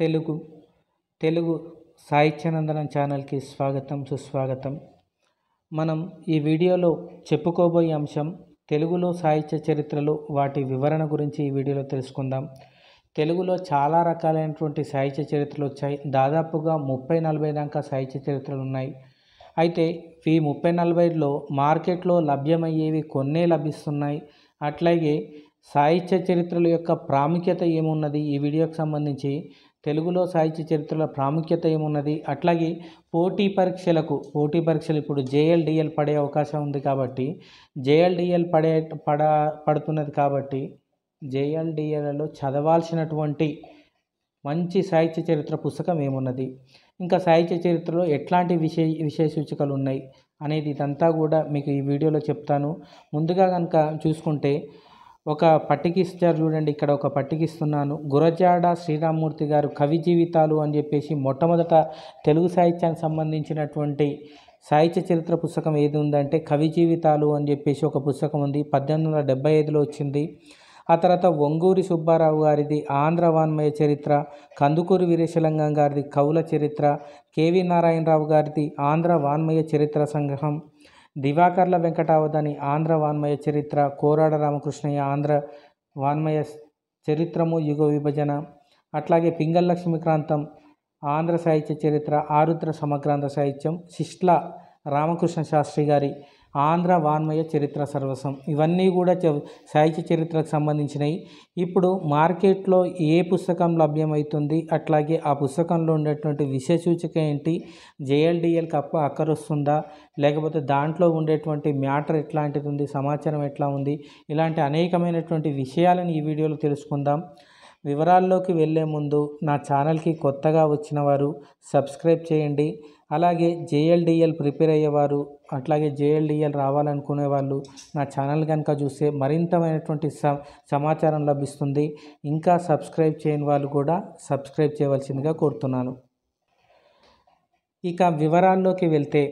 తెలుగు తెలుగు సాహిత్యానందనం ఛానల్కి స్వాగతం సుస్వాగతం మనం ఈ వీడియోలో చెప్పుకోబోయే అంశం తెలుగులో సాహిత్య చరిత్రలు వాటి వివరణ గురించి ఈ వీడియోలో తెలుసుకుందాం తెలుగులో చాలా రకాలైనటువంటి సాహిత్య చరిత్రలు వచ్చాయి దాదాపుగా ముప్పై నలభై దాకా సాహిత్య చరిత్రలు ఉన్నాయి అయితే ఈ ముప్పై నలభైలో మార్కెట్లో లభ్యమయ్యేవి కొన్నే లభిస్తున్నాయి అట్లాగే సాహిత్య చరిత్రల యొక్క ప్రాముఖ్యత ఏమున్నది ఈ వీడియోకి సంబంధించి తెలుగులో సాహిత్య చరిత్రలో ప్రాముఖ్యత ఏమున్నది అట్లాగే పోటీ పరీక్షలకు పోటీ పరీక్షలు ఇప్పుడు జేఎల్డిఎల్ పడే అవకాశం ఉంది కాబట్టి జేఎల్డిఎల్ పడే పడ పడుతున్నది కాబట్టి జేఎల్డిఎల్లో చదవాల్సినటువంటి మంచి సాహిత్య చరిత్ర పుస్తకం ఏమున్నది ఇంకా సాహిత్య చరిత్రలో ఎట్లాంటి విషయ విషయ సూచికలు ఉన్నాయి అనేది ఇదంతా కూడా మీకు ఈ వీడియోలో చెప్తాను ముందుగా కనుక చూసుకుంటే ఒక పట్టికిస్తారు చూడండి ఇక్కడ ఒక పట్టికిస్తున్నాను గురజాడ శ్రీరామూర్తి గారు కవి జీవితాలు అని చెప్పేసి మొట్టమొదట తెలుగు సాహిత్యానికి సంబంధించినటువంటి సాహిత్య చరిత్ర పుస్తకం ఏది ఉందంటే కవి జీవితాలు అని చెప్పేసి ఒక పుస్తకం ఉంది పద్దెనిమిది వందల డెబ్బై ఐదులో వచ్చింది ఆ తర్వాత ఒంగూరి సుబ్బారావు గారిది ఆంధ్ర వాన్మయ చరిత్ర కందుకూరి వీరేశలింగం గారిది కవుల చరిత్ర కేవి నారాయణరావు గారిది ఆంధ్ర వాన్మయ చరిత్ర సంగ్రహం దివాకర్ల వెంకటావధాని ఆంధ్ర వాన్మయ చరిత్ర కోరాడ రామకృష్ణయ్య ఆంధ్ర వాన్మయ చరిత్రము యుగ విభజన అట్లాగే పింగల్ లక్ష్మీకాంతం ఆంధ్ర సాహిత్య చరిత్ర ఆరుద్ర సమగ్రాంధ్ర సాహిత్యం శిష్ల రామకృష్ణ శాస్త్రి గారి ఆంధ్ర వాన్మయ చరిత్ర సర్వస్వం ఇవన్నీ కూడా సాహిత్య చరిత్రకు సంబంధించినవి ఇప్పుడు మార్కెట్లో ఏ పుస్తకం లభ్యమవుతుంది అట్లాగే ఆ పుస్తకంలో ఉండేటువంటి సూచిక ఏంటి జేఎల్డిఎల్ కప్ప అక్కరొస్తుందా లేకపోతే దాంట్లో ఉండేటువంటి మ్యాటర్ ఎట్లాంటిది ఉంది సమాచారం ఎట్లా ఉంది ఇలాంటి అనేకమైనటువంటి విషయాలను ఈ వీడియోలో తెలుసుకుందాం వివరాల్లోకి వెళ్ళే ముందు నా ఛానల్కి కొత్తగా వచ్చిన వారు సబ్స్క్రైబ్ చేయండి అలాగే జేఎల్డిఎల్ ప్రిపేర్ అయ్యేవారు అట్లాగే జేఎల్డిఎల్ రావాలనుకునే వాళ్ళు నా ఛానల్ కనుక చూస్తే మరింతమైనటువంటి సమాచారం లభిస్తుంది ఇంకా సబ్స్క్రైబ్ చేయని వాళ్ళు కూడా సబ్స్క్రైబ్ చేయవలసిందిగా కోరుతున్నాను ఇక వివరాల్లోకి వెళ్తే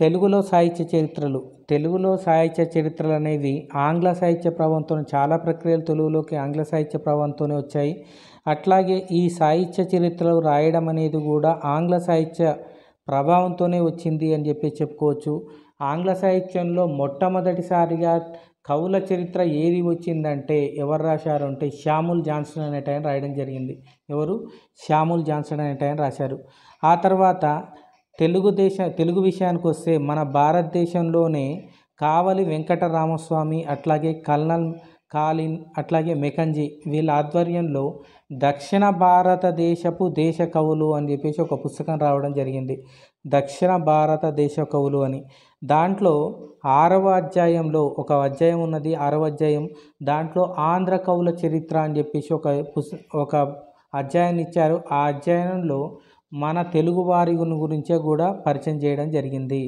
తెలుగులో సాహిత్య చరిత్రలు తెలుగులో సాహిత్య చరిత్రలు అనేవి ఆంగ్ల సాహిత్య ప్రభావంతో చాలా ప్రక్రియలు తెలుగులోకి ఆంగ్ల సాహిత్య ప్రభావంతోనే వచ్చాయి అట్లాగే ఈ సాహిత్య చరిత్రలు రాయడం అనేది కూడా ఆంగ్ల సాహిత్య ప్రభావంతోనే వచ్చింది అని చెప్పి చెప్పుకోవచ్చు ఆంగ్ల సాహిత్యంలో మొట్టమొదటిసారిగా కవుల చరిత్ర ఏది వచ్చిందంటే ఎవరు రాశారు అంటే శ్యాముల్ జాన్సన్ అనే టైం రాయడం జరిగింది ఎవరు శ్యాముల్ జాన్సన్ అనే టైం రాశారు ఆ తర్వాత తెలుగుదేశ తెలుగు విషయానికి వస్తే మన భారతదేశంలోనే కావలి వెంకటరామస్వామి అట్లాగే కల్నల్ కాలిన్ అట్లాగే మెకంజీ వీళ్ళ ఆధ్వర్యంలో దక్షిణ భారతదేశపు దేశ కవులు అని చెప్పేసి ఒక పుస్తకం రావడం జరిగింది దక్షిణ భారతదేశ కవులు అని దాంట్లో ఆరవ అధ్యాయంలో ఒక అధ్యాయం ఉన్నది ఆరవ అధ్యాయం దాంట్లో ఆంధ్ర కవుల చరిత్ర అని చెప్పేసి ఒక పుస్త ఒక అధ్యాయాన్ని ఇచ్చారు ఆ అధ్యాయంలో మన తెలుగువారి గురించే కూడా పరిచయం చేయడం జరిగింది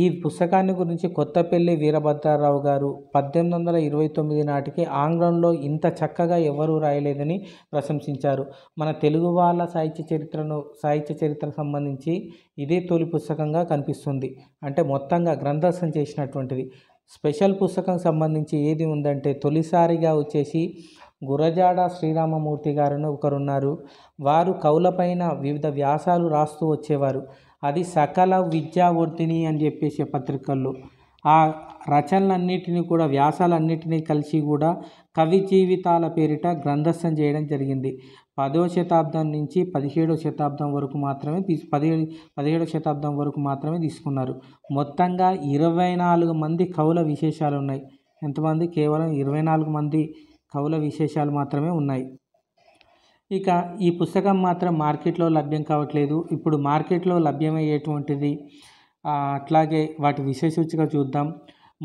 ఈ పుస్తకాన్ని గురించి కొత్తపల్లి వీరభద్రారావు గారు పద్దెనిమిది వందల ఇరవై తొమ్మిది నాటికి ఆంగ్లంలో ఇంత చక్కగా ఎవరూ రాయలేదని ప్రశంసించారు మన తెలుగు వాళ్ళ సాహిత్య చరిత్రను సాహిత్య చరిత్ర సంబంధించి ఇదే తొలి పుస్తకంగా కనిపిస్తుంది అంటే మొత్తంగా గ్రంథర్శనం చేసినటువంటిది స్పెషల్ పుస్తకం సంబంధించి ఏది ఉందంటే తొలిసారిగా వచ్చేసి గురజాడ శ్రీరామమూర్తి గారు ఒకరున్నారు వారు కవులపైన వివిధ వ్యాసాలు రాస్తూ వచ్చేవారు అది సకల విద్యావర్తిని అని చెప్పేసి పత్రికల్లో ఆ రచనలన్నిటినీ కూడా వ్యాసాలన్నిటినీ కలిసి కూడా కవి జీవితాల పేరిట గ్రంథస్థం చేయడం జరిగింది పదో శతాబ్దం నుంచి పదిహేడో శతాబ్దం వరకు మాత్రమే తీసు పదిహేడు పదిహేడో శతాబ్దం వరకు మాత్రమే తీసుకున్నారు మొత్తంగా ఇరవై నాలుగు మంది కవుల విశేషాలు ఉన్నాయి ఎంతమంది కేవలం ఇరవై నాలుగు మంది కవుల విశేషాలు మాత్రమే ఉన్నాయి ఇక ఈ పుస్తకం మాత్రం మార్కెట్లో లభ్యం కావట్లేదు ఇప్పుడు మార్కెట్లో లభ్యమయ్యేటువంటిది అట్లాగే వాటి విశేషసూచిక చూద్దాం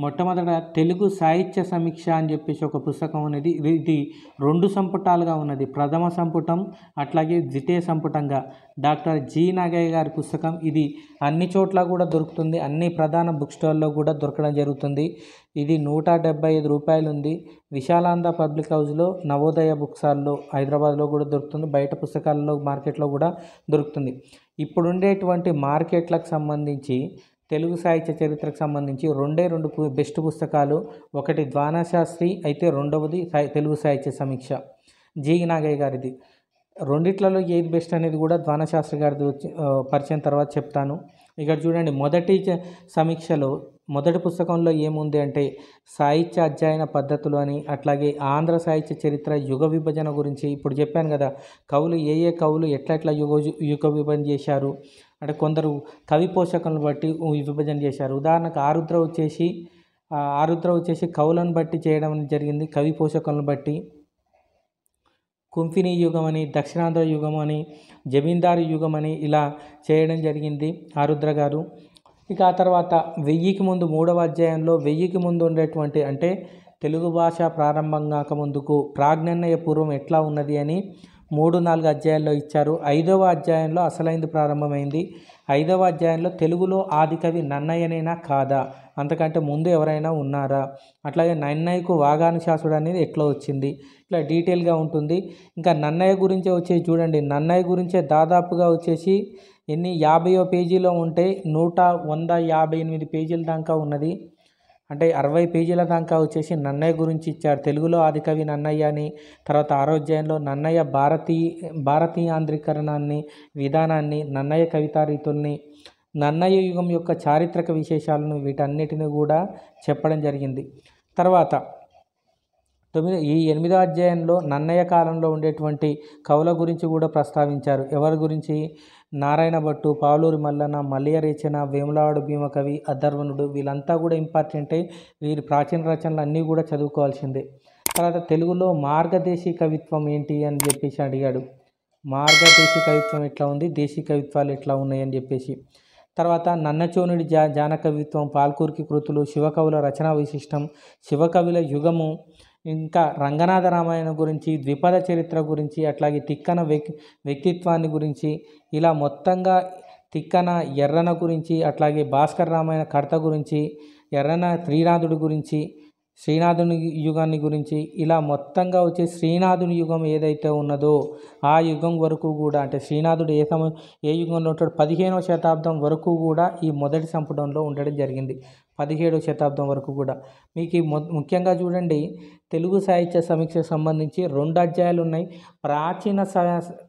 మొట్టమొదట తెలుగు సాహిత్య సమీక్ష అని చెప్పేసి ఒక పుస్తకం అనేది ఇది రెండు సంపుటాలుగా ఉన్నది ప్రథమ సంపుటం అట్లాగే ద్వితీయ సంపుటంగా డాక్టర్ జి నాగయ్య గారి పుస్తకం ఇది అన్ని చోట్ల కూడా దొరుకుతుంది అన్ని ప్రధాన బుక్ స్టాల్లో కూడా దొరకడం జరుగుతుంది ఇది నూట డెబ్బై ఐదు రూపాయలు ఉంది విశాలాంధ పబ్లిక్ హౌస్లో నవోదయ బుక్ స్టాల్లో హైదరాబాద్లో కూడా దొరుకుతుంది బయట పుస్తకాలలో మార్కెట్లో కూడా దొరుకుతుంది ఇప్పుడుండేటువంటి మార్కెట్లకు సంబంధించి తెలుగు సాహిత్య చరిత్రకు సంబంధించి రెండే రెండు బెస్ట్ పుస్తకాలు ఒకటి ద్వానాశాస్త్రి అయితే రెండవది తెలుగు సాహిత్య సమీక్ష జి నాగయ్య గారిది రెండిట్లలో ఏది బెస్ట్ అనేది కూడా ద్వానశాస్త్రి గారిది పరిచయం తర్వాత చెప్తాను ఇక్కడ చూడండి మొదటి సమీక్షలో మొదటి పుస్తకంలో ఏముంది అంటే సాహిత్య అధ్యయన పద్ధతులు అని అట్లాగే ఆంధ్ర సాహిత్య చరిత్ర యుగ విభజన గురించి ఇప్పుడు చెప్పాను కదా కవులు ఏ ఏ కవులు ఎట్లా ఎట్లా యుగ యుగ విభజన చేశారు అంటే కొందరు కవి పోషకులను బట్టి విభజన చేశారు ఉదాహరణకు ఆరుద్ర వచ్చేసి ఆరుద్ర వచ్చేసి కవులను బట్టి చేయడం జరిగింది కవి పోషకులను బట్టి కుంఫిని యుగం అని దక్షిణాంధ్ర యుగం అని జమీందారు యుగం అని ఇలా చేయడం జరిగింది ఆరుద్ర గారు ఇక ఆ తర్వాత వెయ్యికి ముందు మూడవ అధ్యాయంలో వెయ్యికి ముందు ఉండేటువంటి అంటే తెలుగు భాష ప్రారంభం కాక ముందుకు ప్రాజ్ఞన్య పూర్వం ఎట్లా ఉన్నది అని మూడు నాలుగు అధ్యాయాల్లో ఇచ్చారు ఐదవ అధ్యాయంలో అసలైంది ప్రారంభమైంది ఐదవ అధ్యాయంలో తెలుగులో ఆదికవి నన్నయ్యనైనా కాదా అంతకంటే ముందు ఎవరైనా ఉన్నారా అట్లాగే నన్నయ్యకు వాగాను శాసుడు అనేది ఎట్లా వచ్చింది ఇట్లా డీటెయిల్గా ఉంటుంది ఇంకా నన్నయ్య గురించే వచ్చేసి చూడండి నన్నయ్య గురించే దాదాపుగా వచ్చేసి ఎన్ని యాభైయో పేజీలో ఉంటే నూట వంద యాభై ఎనిమిది పేజీల దాకా ఉన్నది అంటే అరవై పేజీల దాకా వచ్చేసి నన్నయ్య గురించి ఇచ్చారు తెలుగులో ఆదికవి నన్నయ్య అని తర్వాత ఆరోగ్యంలో నన్నయ్య భారతీ భారతీయాంధ్రీకరణాన్ని విధానాన్ని నన్నయ్య కవితారీతుల్ని నన్నయ్య యుగం యొక్క చారిత్రక విశేషాలను వీటన్నిటిని కూడా చెప్పడం జరిగింది తర్వాత తొమ్మిది ఈ ఎనిమిదో అధ్యాయంలో నన్నయ్య కాలంలో ఉండేటువంటి కవుల గురించి కూడా ప్రస్తావించారు ఎవరి గురించి నారాయణ భట్టు పావులూరి మల్లన మల్లయ్య రేచన వేములవాడు భీమకవి అధర్వణుడు వీళ్ళంతా కూడా ఇంపార్టెంటే వీరి ప్రాచీన రచనలు అన్నీ కూడా చదువుకోవాల్సిందే తర్వాత తెలుగులో మార్గదేశీ కవిత్వం ఏంటి అని చెప్పేసి అడిగాడు మార్గదేశీ కవిత్వం ఎట్లా ఉంది దేశీ కవిత్వాలు ఎట్లా ఉన్నాయని చెప్పేసి తర్వాత నన్నచోనుడి జా జానకవిత్వం పాల్కూర్కి కృతులు శివకవుల రచనా విశిష్టం శివకవుల యుగము ఇంకా రంగనాథ రామాయణ గురించి ద్విపద చరిత్ర గురించి అట్లాగే తిక్కన వ్యక్తి వ్యక్తిత్వాన్ని గురించి ఇలా మొత్తంగా తిక్కన ఎర్రన గురించి అట్లాగే భాస్కర్ రామాయణ కర్త గురించి ఎర్రన శ్రీనాథుడి గురించి శ్రీనాథుని యుగాన్ని గురించి ఇలా మొత్తంగా వచ్చే శ్రీనాథుని యుగం ఏదైతే ఉన్నదో ఆ యుగం వరకు కూడా అంటే శ్రీనాథుడు ఏ సమయం ఏ యుగంలో ఉంటాడు పదిహేనవ శతాబ్దం వరకు కూడా ఈ మొదటి సంపుటంలో ఉండడం జరిగింది పదిహేడవ శతాబ్దం వరకు కూడా మీకు ముఖ్యంగా చూడండి తెలుగు సాహిత్య సమీక్షకు సంబంధించి రెండు అధ్యాయాలు ఉన్నాయి ప్రాచీన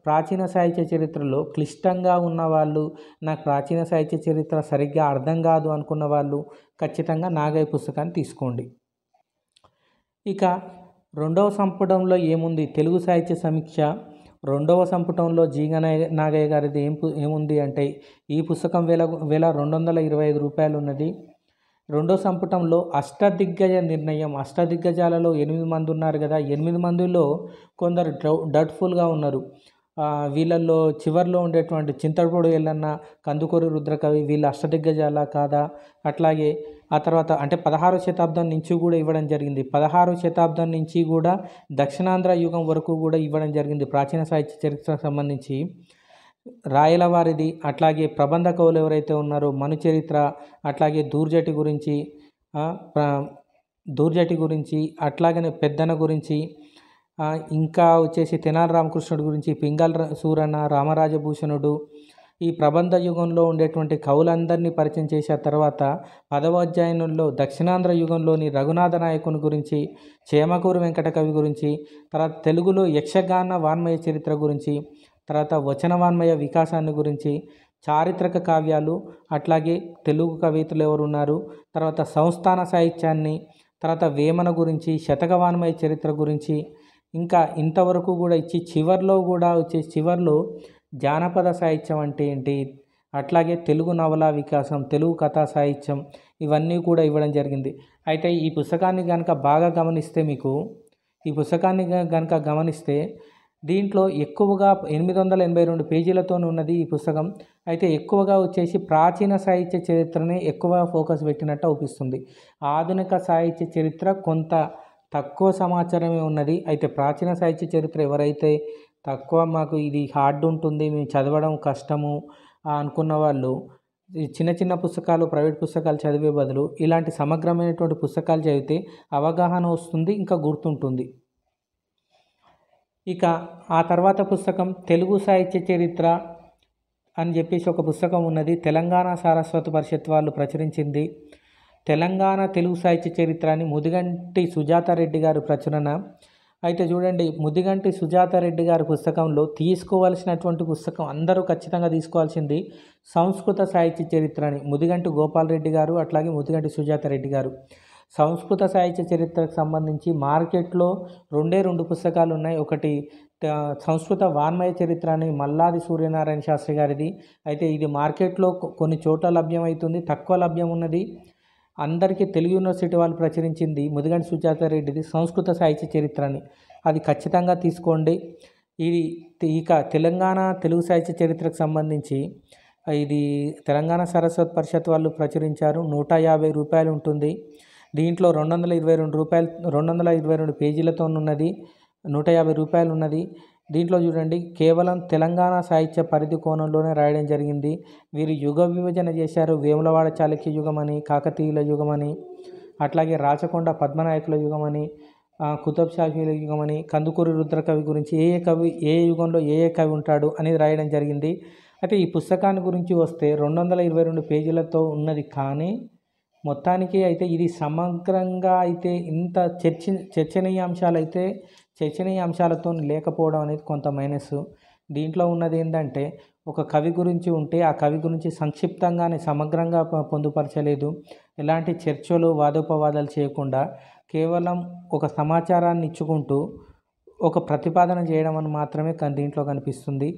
ప్రాచీన సాహిత్య చరిత్రలో క్లిష్టంగా ఉన్న వాళ్ళు నాకు ప్రాచీన సాహిత్య చరిత్ర సరిగ్గా అర్థం కాదు అనుకున్న వాళ్ళు ఖచ్చితంగా నాగయ్య పుస్తకాన్ని తీసుకోండి ఇక రెండవ సంపుటంలో ఏముంది తెలుగు సాహిత్య సమీక్ష రెండవ సంపుటంలో జీగ నాగయ్య గారిది ఏం ఏముంది అంటే ఈ పుస్తకం వేల వేల రెండు వందల ఇరవై ఐదు రూపాయలు ఉన్నది రెండో సంపుటంలో అష్టదిగ్గజ నిర్ణయం అష్టదిగ్గజాలలో ఎనిమిది మంది ఉన్నారు కదా ఎనిమిది మందిలో కొందరు డౌట్ఫుల్గా ఉన్నారు వీళ్ళల్లో చివరిలో ఉండేటువంటి చింతపొడు ఎల్లన్న కందుకూరి రుద్రకవి వీళ్ళు అష్టదిగ్గజాల కాదా అట్లాగే ఆ తర్వాత అంటే పదహారో శతాబ్దం నుంచి కూడా ఇవ్వడం జరిగింది పదహారో శతాబ్దం నుంచి కూడా దక్షిణాంధ్ర యుగం వరకు కూడా ఇవ్వడం జరిగింది ప్రాచీన సాహిత్య చరిత్రకు సంబంధించి రాయలవారిది అట్లాగే ప్రబంధ కవులు ఎవరైతే ఉన్నారో మనుచరిత్ర అట్లాగే దూర్జటి గురించి దూర్జటి గురించి అట్లాగే పెద్దన గురించి ఇంకా వచ్చేసి తెనాల రామకృష్ణుడు గురించి పింగల్ సూరన్న రామరాజభూషణుడు ఈ ప్రబంధ యుగంలో ఉండేటువంటి కవులందరినీ పరిచయం చేసిన తర్వాత పదవ అధ్యయనంలో దక్షిణాంధ్ర యుగంలోని రఘునాథ నాయకుని గురించి చేమకూరు వెంకట కవి గురించి తర్వాత తెలుగులో యక్షగాన వాన్మయ చరిత్ర గురించి తర్వాత వచనవాన్మయ వికాసాన్ని గురించి చారిత్రక కావ్యాలు అట్లాగే తెలుగు కవితలు ఎవరు ఉన్నారు తర్వాత సంస్థాన సాహిత్యాన్ని తర్వాత వేమన గురించి శతకవాన్మయ చరిత్ర గురించి ఇంకా ఇంతవరకు కూడా ఇచ్చి చివరిలో కూడా వచ్చే చివరిలో జానపద సాహిత్యం అంటే ఏంటి అట్లాగే తెలుగు నవలా వికాసం తెలుగు కథా సాహిత్యం ఇవన్నీ కూడా ఇవ్వడం జరిగింది అయితే ఈ పుస్తకాన్ని కనుక బాగా గమనిస్తే మీకు ఈ పుస్తకాన్ని కనుక గమనిస్తే దీంట్లో ఎక్కువగా ఎనిమిది వందల ఎనభై రెండు పేజీలతో ఉన్నది ఈ పుస్తకం అయితే ఎక్కువగా వచ్చేసి ప్రాచీన సాహిత్య చరిత్రని ఎక్కువ ఫోకస్ పెట్టినట్టు అవుపిస్తుంది ఆధునిక సాహిత్య చరిత్ర కొంత తక్కువ సమాచారమే ఉన్నది అయితే ప్రాచీన సాహిత్య చరిత్ర ఎవరైతే తక్కువ మాకు ఇది హార్డ్ ఉంటుంది మేము చదవడం కష్టము అనుకున్న వాళ్ళు చిన్న చిన్న పుస్తకాలు ప్రైవేట్ పుస్తకాలు చదివే బదులు ఇలాంటి సమగ్రమైనటువంటి పుస్తకాలు చదివితే అవగాహన వస్తుంది ఇంకా గుర్తుంటుంది ఇక ఆ తర్వాత పుస్తకం తెలుగు సాహిత్య చరిత్ర అని చెప్పేసి ఒక పుస్తకం ఉన్నది తెలంగాణ సారస్వత పరిషత్ వాళ్ళు ప్రచురించింది తెలంగాణ తెలుగు సాహిత్య చరిత్ర అని ముదిగంటి సుజాతారెడ్డి గారు ప్రచురణ అయితే చూడండి ముదిగంటి సుజాతారెడ్డి గారి పుస్తకంలో తీసుకోవాల్సినటువంటి పుస్తకం అందరూ ఖచ్చితంగా తీసుకోవాల్సింది సంస్కృత సాహిత్య చరిత్ర అని ముదిగంటి గోపాలరెడ్డి గారు అట్లాగే ముదిగంటి సుజాతారెడ్డి గారు సంస్కృత సాహిత్య చరిత్రకు సంబంధించి మార్కెట్లో రెండే రెండు పుస్తకాలు ఉన్నాయి ఒకటి సంస్కృత వాన్మయ చరిత్ర అని మల్లాది సూర్యనారాయణ శాస్త్రి గారిది అయితే ఇది మార్కెట్లో కొన్ని చోట్ల లభ్యమవుతుంది తక్కువ లభ్యం ఉన్నది అందరికీ తెలుగు యూనివర్సిటీ వాళ్ళు ప్రచురించింది ముదిగండి సుజాత రెడ్డిది సంస్కృత సాహిత్య చరిత్ర అని అది ఖచ్చితంగా తీసుకోండి ఇది ఇక తెలంగాణ తెలుగు సాహిత్య చరిత్రకు సంబంధించి ఇది తెలంగాణ సరస్వతి పరిషత్ వాళ్ళు ప్రచురించారు నూట యాభై రూపాయలు ఉంటుంది దీంట్లో రెండు వందల ఇరవై రెండు రూపాయలు రెండు వందల ఇరవై రెండు పేజీలతో ఉన్నది నూట యాభై రూపాయలు ఉన్నది దీంట్లో చూడండి కేవలం తెలంగాణ సాహిత్య పరిధి కోణంలోనే రాయడం జరిగింది వీరు యుగ విభజన చేశారు వేములవాడ చాళుక్య యుగమని కాకతీయుల యుగమని అట్లాగే రాచకొండ పద్మనాయకుల యుగమని కుతుబ్ షాహీల యుగమని కందుకూరి రుద్రకవి గురించి ఏ కవి ఏ యుగంలో ఏ కవి ఉంటాడు అనేది రాయడం జరిగింది అయితే ఈ పుస్తకాన్ని గురించి వస్తే రెండు వందల ఇరవై రెండు పేజీలతో ఉన్నది కానీ మొత్తానికి అయితే ఇది సమగ్రంగా అయితే ఇంత చర్చి చర్చనీయాంశాలు అయితే చర్చనీయాంశాలతో లేకపోవడం అనేది కొంత మైనస్ దీంట్లో ఉన్నది ఏంటంటే ఒక కవి గురించి ఉంటే ఆ కవి గురించి సంక్షిప్తంగానే సమగ్రంగా పొందుపరచలేదు ఎలాంటి చర్చలు వాదోపవాదాలు చేయకుండా కేవలం ఒక సమాచారాన్ని ఇచ్చుకుంటూ ఒక ప్రతిపాదన చేయడం అని మాత్రమే దీంట్లో కనిపిస్తుంది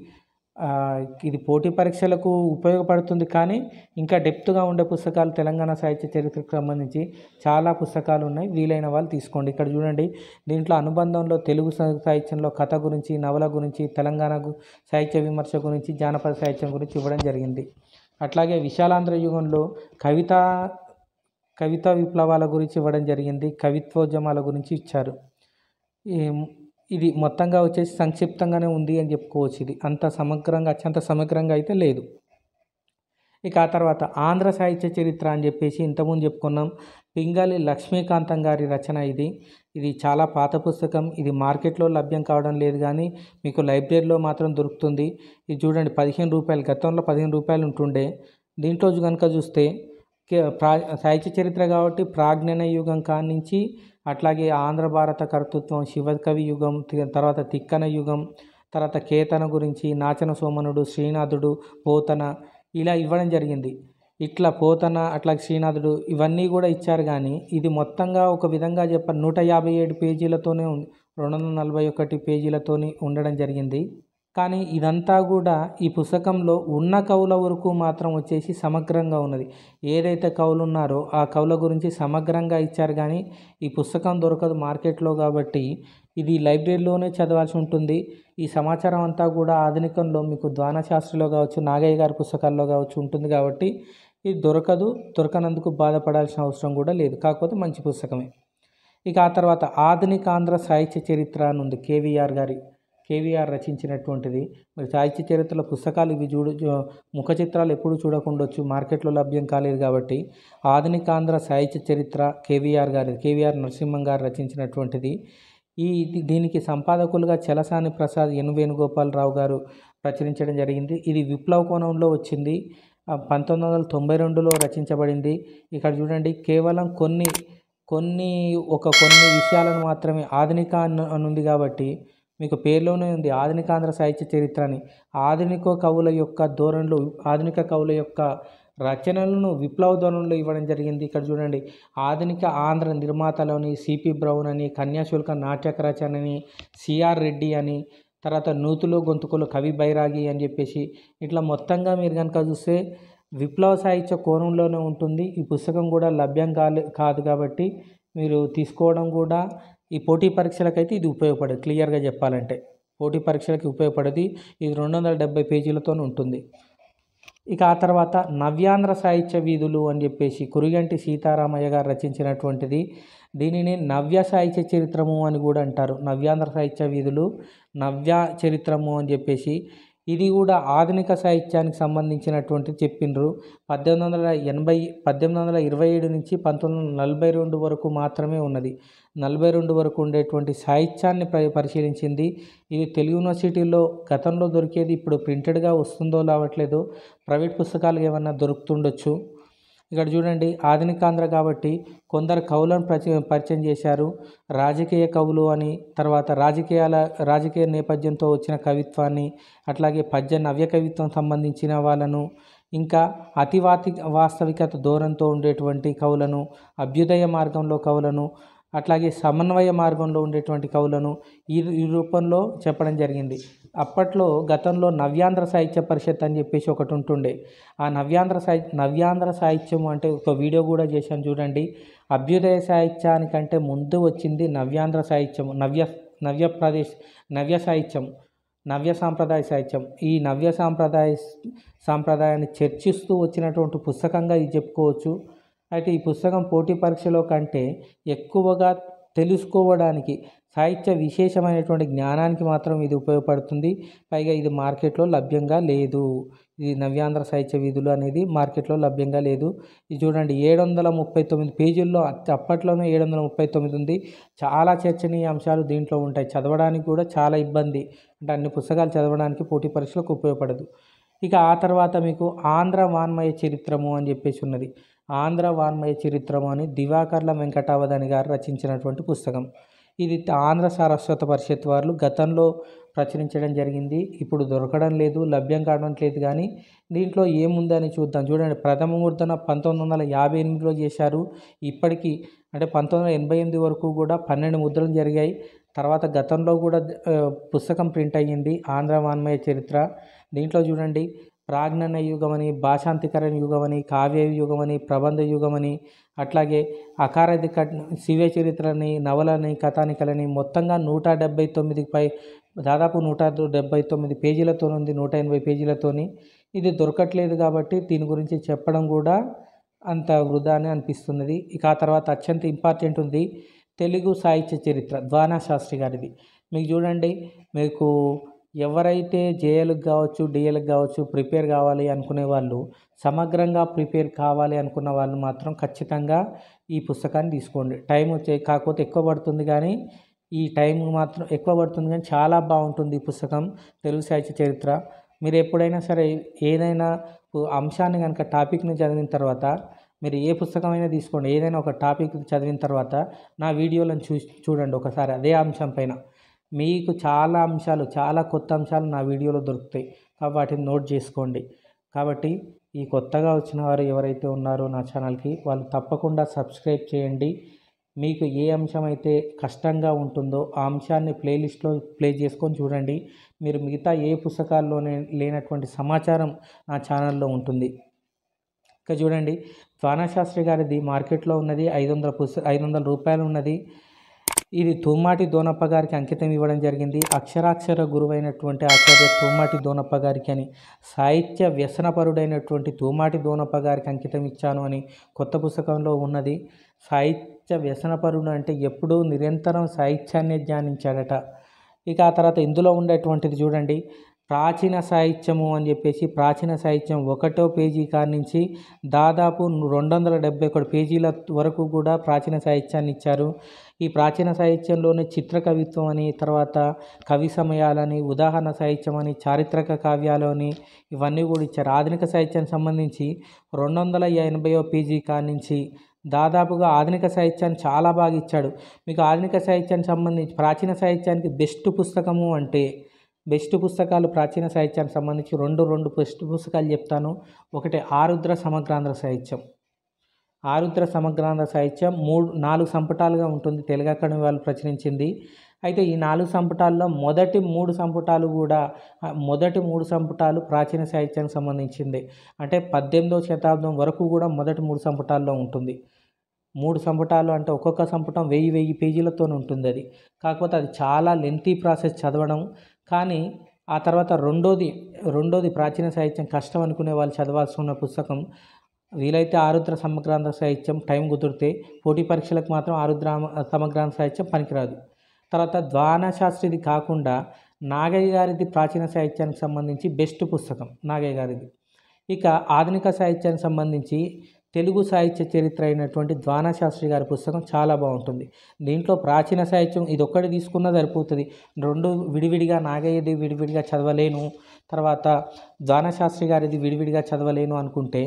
ఇది పోటీ పరీక్షలకు ఉపయోగపడుతుంది కానీ ఇంకా డెప్త్గా ఉండే పుస్తకాలు తెలంగాణ సాహిత్య చరిత్రకు సంబంధించి చాలా పుస్తకాలు ఉన్నాయి వీలైన వాళ్ళు తీసుకోండి ఇక్కడ చూడండి దీంట్లో అనుబంధంలో తెలుగు సాహిత్యంలో కథ గురించి నవల గురించి తెలంగాణ సాహిత్య విమర్శ గురించి జానపద సాహిత్యం గురించి ఇవ్వడం జరిగింది అట్లాగే విశాలాంధ్ర యుగంలో కవిత కవితా విప్లవాల గురించి ఇవ్వడం జరిగింది కవిత్వోద్యమాల గురించి ఇచ్చారు ఇది మొత్తంగా వచ్చేసి సంక్షిప్తంగానే ఉంది అని చెప్పుకోవచ్చు ఇది అంత సమగ్రంగా అత్యంత సమగ్రంగా అయితే లేదు ఇక ఆ తర్వాత ఆంధ్ర సాహిత్య చరిత్ర అని చెప్పేసి ఇంతకుముందు చెప్పుకున్నాం పింగాలి లక్ష్మీకాంతం గారి రచన ఇది ఇది చాలా పాత పుస్తకం ఇది మార్కెట్లో లభ్యం కావడం లేదు కానీ మీకు లైబ్రరీలో మాత్రం దొరుకుతుంది ఇది చూడండి పదిహేను రూపాయలు గతంలో పదిహేను రూపాయలు ఉంటుండే దీంట్లో కనుక చూస్తే ప్రా సాహిత్య చరిత్ర కాబట్టి ప్రాజ్ఞన యుగం కానించి అట్లాగే ఆంధ్ర భారత కర్తృత్వం శివకవి యుగం తర్వాత తిక్కన యుగం తర్వాత కేతన గురించి నాచన సోమనుడు శ్రీనాథుడు పోతన ఇలా ఇవ్వడం జరిగింది ఇట్లా పోతన అట్లా శ్రీనాథుడు ఇవన్నీ కూడా ఇచ్చారు కానీ ఇది మొత్తంగా ఒక విధంగా చెప్ప నూట యాభై ఏడు పేజీలతోనే రెండు వందల నలభై ఒకటి పేజీలతోని ఉండడం జరిగింది కానీ ఇదంతా కూడా ఈ పుస్తకంలో ఉన్న కవుల వరకు మాత్రం వచ్చేసి సమగ్రంగా ఉన్నది ఏదైతే కవులు ఉన్నారో ఆ కవుల గురించి సమగ్రంగా ఇచ్చారు కానీ ఈ పుస్తకం దొరకదు మార్కెట్లో కాబట్టి ఇది లైబ్రరీలోనే చదవాల్సి ఉంటుంది ఈ సమాచారం అంతా కూడా ఆధునికంలో మీకు ద్వానశాస్త్రిలో కావచ్చు నాగయ్య గారి పుస్తకాల్లో కావచ్చు ఉంటుంది కాబట్టి ఇది దొరకదు దొరకనందుకు బాధపడాల్సిన అవసరం కూడా లేదు కాకపోతే మంచి పుస్తకమే ఇక ఆ తర్వాత ఆధునికాంధ్ర సాహిత్య చరిత్ర అని ఉంది కేవీఆర్ గారి కేవీఆర్ రచించినటువంటిది మరి సాహిత్య చరిత్రల పుస్తకాలు ఇవి చూడ ముఖ చిత్రాలు ఎప్పుడూ చూడకుండొచ్చు మార్కెట్లో లభ్యం కాలేదు కాబట్టి ఆధునికాంధ్ర సాహిత్య చరిత్ర కేవీఆర్ గారి కేవీఆర్ నరసింహం గారు రచించినటువంటిది ఈ దీనికి సంపాదకులుగా చలసాని ప్రసాద్ ఎన్ వేణుగోపాలరావు గారు ప్రచురించడం జరిగింది ఇది విప్లవ కోణంలో వచ్చింది పంతొమ్మిది వందల తొంభై రెండులో రచించబడింది ఇక్కడ చూడండి కేవలం కొన్ని కొన్ని ఒక కొన్ని విషయాలను మాత్రమే ఆధునిక అని ఉంది కాబట్టి మీకు పేర్లోనే ఉంది ఆధునిక ఆంధ్ర సాహిత్య చరిత్ర అని ఆధునిక కవుల యొక్క ధోరణులు ఆధునిక కవుల యొక్క రచనలను విప్లవ ధోరణిలో ఇవ్వడం జరిగింది ఇక్కడ చూడండి ఆధునిక ఆంధ్ర నిర్మాతలోని సిపి బ్రౌన్ అని కన్యాశుల్క నాటక రచన అని సిఆర్ రెడ్డి అని తర్వాత నూతులు గొంతుకులు కవి బైరాగి అని చెప్పేసి ఇట్లా మొత్తంగా మీరు కనుక చూస్తే విప్లవ సాహిత్య కోణంలోనే ఉంటుంది ఈ పుస్తకం కూడా లభ్యం కాదు కాబట్టి మీరు తీసుకోవడం కూడా ఈ పోటీ పరీక్షలకైతే ఇది ఉపయోగపడదు క్లియర్గా చెప్పాలంటే పోటీ పరీక్షలకి ఉపయోగపడేది ఇది రెండు వందల డెబ్బై పేజీలతో ఉంటుంది ఇక ఆ తర్వాత నవ్యాంధ్ర సాహిత్య వీధులు అని చెప్పేసి కురిగంటి సీతారామయ్య గారు రచించినటువంటిది దీనిని నవ్య సాహిత్య చరిత్రము అని కూడా అంటారు నవ్యాంధ్ర సాహిత్య వీధులు నవ్య చరిత్రము అని చెప్పేసి ఇది కూడా ఆధునిక సాహిత్యానికి సంబంధించినటువంటి చెప్పిండ్రు పద్దెనిమిది వందల ఎనభై పద్దెనిమిది వందల ఇరవై ఏడు నుంచి పంతొమ్మిది వందల నలభై రెండు వరకు మాత్రమే ఉన్నది నలభై రెండు వరకు ఉండేటువంటి సాహిత్యాన్ని పరిశీలించింది ఇది తెలుగు యూనివర్సిటీలో గతంలో దొరికేది ఇప్పుడు ప్రింటెడ్గా వస్తుందో రావట్లేదో ప్రైవేట్ పుస్తకాలు ఏమన్నా దొరుకుతుండొచ్చు ఇక్కడ చూడండి ఆధునికాంధ్ర కాబట్టి కొందరు కవులను పరిచయం చేశారు రాజకీయ కవులు అని తర్వాత రాజకీయాల రాజకీయ నేపథ్యంతో వచ్చిన కవిత్వాన్ని అట్లాగే పద్య నవ్య కవిత్వం సంబంధించిన వాళ్ళను ఇంకా అతివాతి వాస్తవికత దూరంతో ఉండేటువంటి కవులను అభ్యుదయ మార్గంలో కవులను అట్లాగే సమన్వయ మార్గంలో ఉండేటువంటి కవులను ఈ ఈ రూపంలో చెప్పడం జరిగింది అప్పట్లో గతంలో నవ్యాంధ్ర సాహిత్య పరిషత్ అని చెప్పేసి ఒకటి ఉంటుండే ఆ నవ్యాంధ్ర సాహిత్య నవ్యాంధ్ర సాహిత్యం అంటే ఒక వీడియో కూడా చేశాను చూడండి అభ్యుదయ సాహిత్యానికంటే ముందు వచ్చింది నవ్యాంధ్ర సాహిత్యం నవ్య నవ్య ప్రదేశ్ నవ్య సాహిత్యం నవ్య సాంప్రదాయ సాహిత్యం ఈ నవ్య సాంప్రదాయ సాంప్రదాయాన్ని చర్చిస్తూ వచ్చినటువంటి పుస్తకంగా ఇది చెప్పుకోవచ్చు అయితే ఈ పుస్తకం పోటీ పరీక్షలో కంటే ఎక్కువగా తెలుసుకోవడానికి సాహిత్య విశేషమైనటువంటి జ్ఞానానికి మాత్రం ఇది ఉపయోగపడుతుంది పైగా ఇది మార్కెట్లో లభ్యంగా లేదు ఇది నవ్యాంధ్ర సాహిత్య విధులు అనేది మార్కెట్లో లభ్యంగా లేదు ఇది చూడండి ఏడు వందల ముప్పై తొమ్మిది పేజీల్లో అప్పట్లోనే ఏడు వందల ముప్పై తొమ్మిది ఉంది చాలా చర్చనీయ అంశాలు దీంట్లో ఉంటాయి చదవడానికి కూడా చాలా ఇబ్బంది అంటే అన్ని పుస్తకాలు చదవడానికి పోటీ పరీక్షలకు ఉపయోగపడదు ఇక ఆ తర్వాత మీకు ఆంధ్ర వాన్మయ చరిత్రము అని చెప్పేసి ఉన్నది ఆంధ్ర వాన్మయ చరిత్రము అని దివాకర్ల వెంకటావధాని గారు రచించినటువంటి పుస్తకం ఇది ఆంధ్ర సారస్వత పరిషత్ వారు గతంలో ప్రచురించడం జరిగింది ఇప్పుడు దొరకడం లేదు లభ్యం కావడం లేదు కానీ దీంట్లో ఏముందని చూద్దాం చూడండి ప్రథమ ముద్రణ పంతొమ్మిది వందల యాభై ఎనిమిదిలో చేశారు ఇప్పటికీ అంటే పంతొమ్మిది వందల ఎనభై ఎనిమిది వరకు కూడా పన్నెండు ముద్రలు జరిగాయి తర్వాత గతంలో కూడా పుస్తకం ప్రింట్ అయ్యింది ఆంధ్ర వాన్మయ చరిత్ర దీంట్లో చూడండి ప్రాజ్ఞన యుగమని భాషాంతికరణ యుగమని కావ్య యుగమని ప్రబంధ యుగమని అట్లాగే అకారది శివ చరిత్రని నవలని కథానికలని మొత్తంగా నూట డెబ్బై తొమ్మిదిపై దాదాపు నూట డెబ్బై తొమ్మిది పేజీలతో ఉంది నూట ఎనభై పేజీలతోని ఇది దొరకట్లేదు కాబట్టి దీని గురించి చెప్పడం కూడా అంత వృధా అని అనిపిస్తున్నది ఇక ఆ తర్వాత అత్యంత ఇంపార్టెంట్ ఉంది తెలుగు సాహిత్య చరిత్ర ద్వానా శాస్త్రి గారిది మీకు చూడండి మీకు ఎవరైతే జేఏలకు కావచ్చు డిఏలకు కావచ్చు ప్రిపేర్ కావాలి అనుకునే వాళ్ళు సమగ్రంగా ప్రిపేర్ కావాలి అనుకున్న వాళ్ళు మాత్రం ఖచ్చితంగా ఈ పుస్తకాన్ని తీసుకోండి టైం వచ్చే కాకపోతే ఎక్కువ పడుతుంది కానీ ఈ టైం మాత్రం ఎక్కువ పడుతుంది కానీ చాలా బాగుంటుంది ఈ పుస్తకం తెలుగు సాహిత్య చరిత్ర మీరు ఎప్పుడైనా సరే ఏదైనా అంశాన్ని కనుక టాపిక్ని చదివిన తర్వాత మీరు ఏ పుస్తకమైనా తీసుకోండి ఏదైనా ఒక టాపిక్ చదివిన తర్వాత నా వీడియోలను చూ చూడండి ఒకసారి అదే అంశం పైన మీకు చాలా అంశాలు చాలా కొత్త అంశాలు నా వీడియోలో దొరుకుతాయి కాబట్టి వాటిని నోట్ చేసుకోండి కాబట్టి ఈ కొత్తగా వచ్చిన వారు ఎవరైతే ఉన్నారో నా ఛానల్కి వాళ్ళు తప్పకుండా సబ్స్క్రైబ్ చేయండి మీకు ఏ అంశం అయితే కష్టంగా ఉంటుందో ఆ అంశాన్ని ప్లేలిస్ట్లో ప్లే చేసుకొని చూడండి మీరు మిగతా ఏ పుస్తకాల్లోనే లేనటువంటి సమాచారం నా ఛానల్లో ఉంటుంది ఇంకా చూడండి ద్వానాశాస్త్రి గారిది మార్కెట్లో ఉన్నది ఐదు వందల పుస్త ఐదు వందల రూపాయలు ఉన్నది ఇది తోమాటి దోనప్ప గారికి అంకితం ఇవ్వడం జరిగింది అక్షరాక్షర గురువైనటువంటి ఆచార్య తోమాటి దోనప్ప గారికి అని సాహిత్య వ్యసనపరుడైనటువంటి తోమాటి దోనప్ప గారికి అంకితం ఇచ్చాను అని కొత్త పుస్తకంలో ఉన్నది సాహిత్య వ్యసనపరుడు అంటే ఎప్పుడూ నిరంతరం సాహిత్యాన్ని ధ్యానించాడట ఇక ఆ తర్వాత ఇందులో ఉండేటువంటిది చూడండి ప్రాచీన సాహిత్యము అని చెప్పేసి ప్రాచీన సాహిత్యం ఒకటో పేజీ కాడి నుంచి దాదాపు రెండు వందల డెబ్బై ఒకటి పేజీల వరకు కూడా ప్రాచీన సాహిత్యాన్ని ఇచ్చారు ఈ ప్రాచీన సాహిత్యంలోనే చిత్ర కవిత్వం అని తర్వాత కవి సమయాలని ఉదాహరణ సాహిత్యం అని చారిత్రక కావ్యాలు అని ఇవన్నీ కూడా ఇచ్చారు ఆధునిక సాహిత్యానికి సంబంధించి రెండు వందల ఎనభైవ పేజీ కాడి నుంచి దాదాపుగా ఆధునిక సాహిత్యాన్ని చాలా బాగా ఇచ్చాడు మీకు ఆధునిక సాహిత్యానికి సంబంధించి ప్రాచీన సాహిత్యానికి బెస్ట్ పుస్తకము అంటే బెస్ట్ పుస్తకాలు ప్రాచీన సాహిత్యానికి సంబంధించి రెండు రెండు బెస్ట్ పుస్తకాలు చెప్తాను ఒకటి ఆరుద్ర సమగ్రాంధ్ర సాహిత్యం ఆరుద్ర సమగ్రాంధ్ర సాహిత్యం మూడు నాలుగు సంపుటాలుగా ఉంటుంది తెలుగు అకాడమీ వాళ్ళు ప్రచురించింది అయితే ఈ నాలుగు సంపుటాల్లో మొదటి మూడు సంపుటాలు కూడా మొదటి మూడు సంపుటాలు ప్రాచీన సాహిత్యానికి సంబంధించింది అంటే పద్దెనిమిదవ శతాబ్దం వరకు కూడా మొదటి మూడు సంపుటాల్లో ఉంటుంది మూడు సంపుటాలు అంటే ఒక్కొక్క సంపుటం వెయ్యి వెయ్యి పేజీలతో ఉంటుంది అది కాకపోతే అది చాలా లెంతీ ప్రాసెస్ చదవడం కానీ ఆ తర్వాత రెండోది రెండోది ప్రాచీన సాహిత్యం కష్టం అనుకునే వాళ్ళు చదవాల్సి ఉన్న పుస్తకం వీలైతే ఆరుద్ర సమగ్రాంధ సాహిత్యం టైం కుదిరితే పోటీ పరీక్షలకు మాత్రం ఆరుద్ర సమగ్రాంధ సాహిత్యం పనికిరాదు తర్వాత ద్వానశాస్త్రిది కాకుండా నాగయ్య గారిది ప్రాచీన సాహిత్యానికి సంబంధించి బెస్ట్ పుస్తకం నాగయ్య గారిది ఇక ఆధునిక సాహిత్యానికి సంబంధించి తెలుగు సాహిత్య చరిత్ర అయినటువంటి ద్వానాశాస్త్రి గారి పుస్తకం చాలా బాగుంటుంది దీంట్లో ప్రాచీన సాహిత్యం ఇది ఒక్కటి తీసుకున్న సరిపోతుంది రెండు విడివిడిగా నాగయ్యది విడివిడిగా చదవలేను తర్వాత ద్వానాశాస్త్రి గారిది విడివిడిగా చదవలేను అనుకుంటే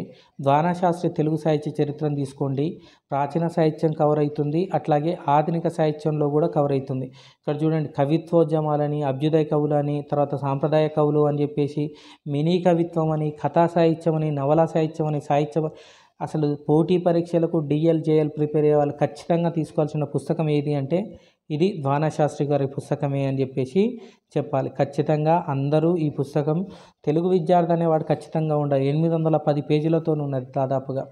ద్వానాశాస్త్రి తెలుగు సాహిత్య చరిత్రను తీసుకోండి ప్రాచీన సాహిత్యం కవర్ అవుతుంది అట్లాగే ఆధునిక సాహిత్యంలో కూడా కవర్ అవుతుంది ఇక్కడ చూడండి కవిత్వోద్యమాలని అభ్యుదయ కవులని తర్వాత సాంప్రదాయ కవులు అని చెప్పేసి మినీ కవిత్వం అని కథా సాహిత్యం అని నవలా సాహిత్యం అని సాహిత్యం అసలు పోటీ పరీక్షలకు డిఎల్ జేఎల్ ప్రిపేర్ అయ్యే వాళ్ళు ఖచ్చితంగా తీసుకోవాల్సిన పుస్తకం ఏది అంటే ఇది ద్వానశాస్త్రి గారి పుస్తకమే అని చెప్పేసి చెప్పాలి ఖచ్చితంగా అందరూ ఈ పుస్తకం తెలుగు విద్యార్థి అనేవాడు ఖచ్చితంగా ఉండాలి ఎనిమిది వందల పది పేజీలతో ఉన్నది దాదాపుగా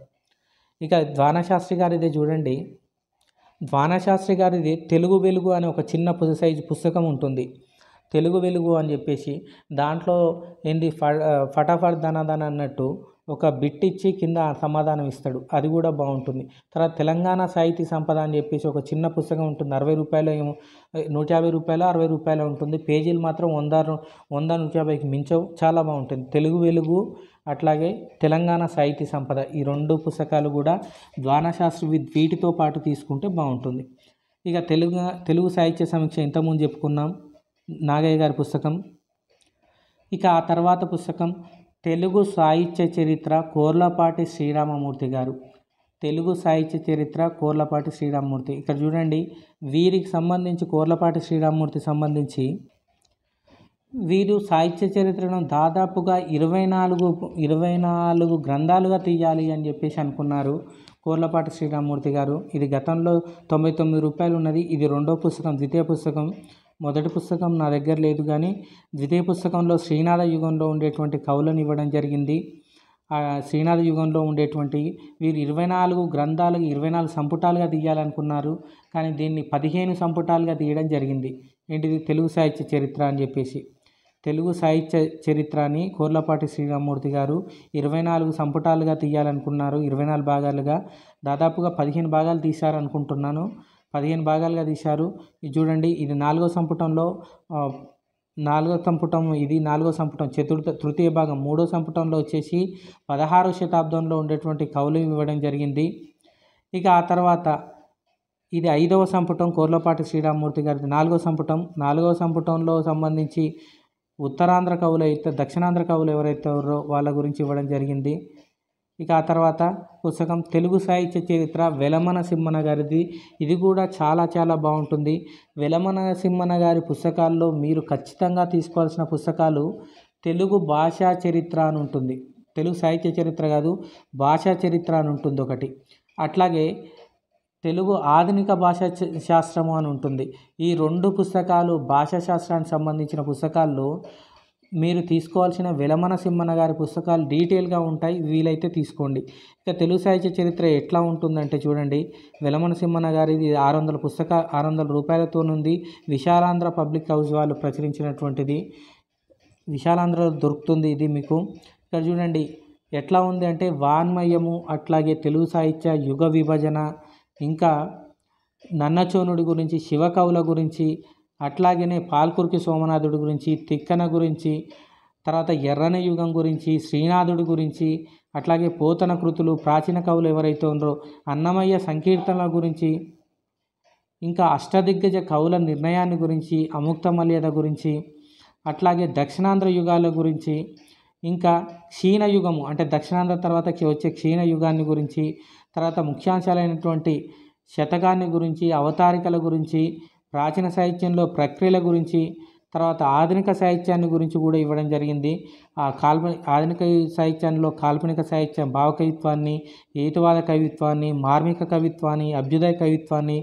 ఇక ద్వానశాస్త్రి గారిదే చూడండి ద్వానశాస్త్రి గారిది తెలుగు వెలుగు అనే ఒక చిన్న సైజు పుస్తకం ఉంటుంది తెలుగు వెలుగు అని చెప్పేసి దాంట్లో ఏంది ఫటాఫట్ దనదన అన్నట్టు ఒక బిట్ ఇచ్చి కింద సమాధానం ఇస్తాడు అది కూడా బాగుంటుంది తర్వాత తెలంగాణ సాహితీ సంపద అని చెప్పేసి ఒక చిన్న పుస్తకం ఉంటుంది అరవై రూపాయలు ఏమో నూట యాభై రూపాయలు అరవై రూపాయలు ఉంటుంది పేజీలు మాత్రం వంద వంద నూట యాభైకి మించవు చాలా బాగుంటుంది తెలుగు వెలుగు అట్లాగే తెలంగాణ సాహితీ సంపద ఈ రెండు పుస్తకాలు కూడా ద్వానశాస్త్ర వీటితో పాటు తీసుకుంటే బాగుంటుంది ఇక తెలుగు తెలుగు సాహిత్య సమీక్ష ఇంతకుముందు చెప్పుకున్నాం నాగయ్య గారి పుస్తకం ఇక ఆ తర్వాత పుస్తకం తెలుగు సాహిత్య చరిత్ర కోర్లపాటి శ్రీరామమూర్తి గారు తెలుగు సాహిత్య చరిత్ర కోర్లపాటి శ్రీరామమూర్తి ఇక్కడ చూడండి వీరికి సంబంధించి కోర్లపాటి శ్రీరామమూర్తి సంబంధించి వీరు సాహిత్య చరిత్రను దాదాపుగా ఇరవై నాలుగు ఇరవై నాలుగు గ్రంథాలుగా తీయాలి అని చెప్పేసి అనుకున్నారు కోర్లపాటి శ్రీరామూర్తి గారు ఇది గతంలో తొంభై తొమ్మిది రూపాయలు ఉన్నది ఇది రెండో పుస్తకం ద్వితీయ పుస్తకం మొదటి పుస్తకం నా దగ్గర లేదు కానీ ద్వితీయ పుస్తకంలో శ్రీనాథ యుగంలో ఉండేటువంటి కవులను ఇవ్వడం జరిగింది శ్రీనాథ యుగంలో ఉండేటువంటి వీరు ఇరవై నాలుగు గ్రంథాలు ఇరవై నాలుగు సంపుటాలుగా తీయాలనుకున్నారు కానీ దీన్ని పదిహేను సంపుటాలుగా తీయడం జరిగింది ఏంటిది తెలుగు సాహిత్య చరిత్ర అని చెప్పేసి తెలుగు సాహిత్య చరిత్రని కోర్లపాటి శ్రీరామూర్తి గారు ఇరవై నాలుగు సంపుటాలుగా తీయాలనుకున్నారు ఇరవై నాలుగు భాగాలుగా దాదాపుగా పదిహేను భాగాలు తీశారనుకుంటున్నాను పదిహేను భాగాలుగా తీశారు ఇది చూడండి ఇది నాలుగో సంపుటంలో నాలుగో సంపుటం ఇది నాలుగో సంపుటం చతుర్థ తృతీయ భాగం మూడో సంపుటంలో వచ్చేసి పదహారో శతాబ్దంలో ఉండేటువంటి కవులు ఇవ్వడం జరిగింది ఇక ఆ తర్వాత ఇది ఐదవ సంపుటం కోర్లపాటి శ్రీరామూర్తి గారి నాలుగో సంపుటం నాలుగవ సంపుటంలో సంబంధించి ఉత్తరాంధ్ర కవులు అయితే దక్షిణాంధ్ర కవులు ఎవరైతే వాళ్ళ గురించి ఇవ్వడం జరిగింది ఇక ఆ తర్వాత పుస్తకం తెలుగు సాహిత్య చరిత్ర వెలమన సింహన గారిది ఇది కూడా చాలా చాలా బాగుంటుంది వెలమన సింహన గారి పుస్తకాల్లో మీరు ఖచ్చితంగా తీసుకోవాల్సిన పుస్తకాలు తెలుగు భాషా చరిత్ర అని ఉంటుంది తెలుగు సాహిత్య చరిత్ర కాదు భాషా చరిత్ర అని ఉంటుంది ఒకటి అట్లాగే తెలుగు ఆధునిక భాషా శాస్త్రము అని ఉంటుంది ఈ రెండు పుస్తకాలు భాషా శాస్త్రానికి సంబంధించిన పుస్తకాల్లో మీరు తీసుకోవాల్సిన వెలమన సింహన గారి పుస్తకాలు డీటెయిల్గా ఉంటాయి వీలైతే తీసుకోండి ఇక తెలుగు సాహిత్య చరిత్ర ఎట్లా ఉంటుందంటే చూడండి వెలమన సింహన గారిది ఆరు వందల పుస్తక ఆరు వందల రూపాయలతో నుండి విశాలాంధ్ర పబ్లిక్ హౌస్ వాళ్ళు ప్రచురించినటువంటిది విశాలాంధ్ర దొరుకుతుంది ఇది మీకు ఇక్కడ చూడండి ఎట్లా ఉంది అంటే వాన్మయము అట్లాగే తెలుగు సాహిత్య యుగ విభజన ఇంకా నన్నచోనుడి గురించి శివకవుల గురించి అట్లాగనే పాల్కురికి సోమనాథుడి గురించి తిక్కన గురించి తర్వాత ఎర్రన యుగం గురించి శ్రీనాథుడి గురించి అట్లాగే పోతన కృతులు ప్రాచీన కవులు ఎవరైతే ఉన్నారో అన్నమయ్య సంకీర్తనల గురించి ఇంకా అష్టదిగ్గజ కవుల నిర్ణయాన్ని గురించి అముక్తమల్యద గురించి అట్లాగే దక్షిణాంధ్ర యుగాల గురించి ఇంకా క్షీణయుగము అంటే దక్షిణాంధ్ర తర్వాత వచ్చే క్షీణ యుగాన్ని గురించి తర్వాత ముఖ్యాంశాలైనటువంటి శతకాన్ని గురించి అవతారికల గురించి ప్రాచీన సాహిత్యంలో ప్రక్రియల గురించి తర్వాత ఆధునిక సాహిత్యాన్ని గురించి కూడా ఇవ్వడం జరిగింది ఆ కాల్ప ఆధునిక సాహిత్యంలో కాల్పనిక సాహిత్యం భావకవిత్వాన్ని కవిత్వాన్ని ఏతువాద కవిత్వాన్ని మార్మిక కవిత్వాన్ని అభ్యుదయ కవిత్వాన్ని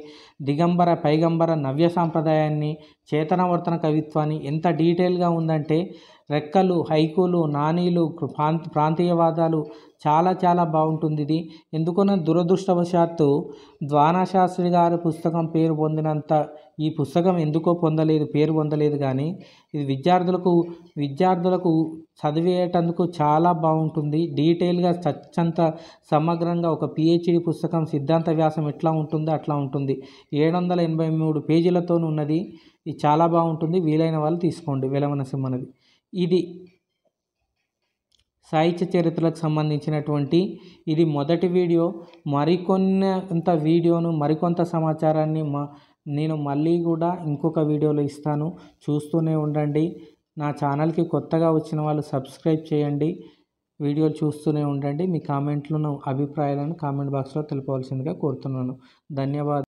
దిగంబర పైగంబర నవ్య సాంప్రదాయాన్ని చేతనవర్తన కవిత్వాన్ని ఎంత డీటెయిల్గా ఉందంటే రెక్కలు హైకులు నానీలు ప్రాంతీయవాదాలు చాలా చాలా బాగుంటుంది ఇది ఎందుకన్నా దురదృష్టవశాత్తు ద్వానాశాస్త్రి గారి పుస్తకం పేరు పొందినంత ఈ పుస్తకం ఎందుకో పొందలేదు పేరు పొందలేదు కానీ ఇది విద్యార్థులకు విద్యార్థులకు చదివేటందుకు చాలా బాగుంటుంది డీటెయిల్గా చచ్చంత సమగ్రంగా ఒక పిహెచ్డి పుస్తకం సిద్ధాంత వ్యాసం ఎట్లా ఉంటుందో అట్లా ఉంటుంది ఏడు వందల ఎనభై మూడు పేజీలతో ఉన్నది ఇది చాలా బాగుంటుంది వీలైన వాళ్ళు తీసుకోండి వెలవన సింహనది ఇది సాహిత్య చరిత్రలకు సంబంధించినటువంటి ఇది మొదటి వీడియో మరికొంత వీడియోను మరికొంత సమాచారాన్ని మా నేను మళ్ళీ కూడా ఇంకొక వీడియోలో ఇస్తాను చూస్తూనే ఉండండి నా ఛానల్కి కొత్తగా వచ్చిన వాళ్ళు సబ్స్క్రైబ్ చేయండి వీడియోలు చూస్తూనే ఉండండి మీ కామెంట్లను అభిప్రాయాలను కామెంట్ బాక్స్లో తెలుపవలసిందిగా కోరుతున్నాను ధన్యవాదాలు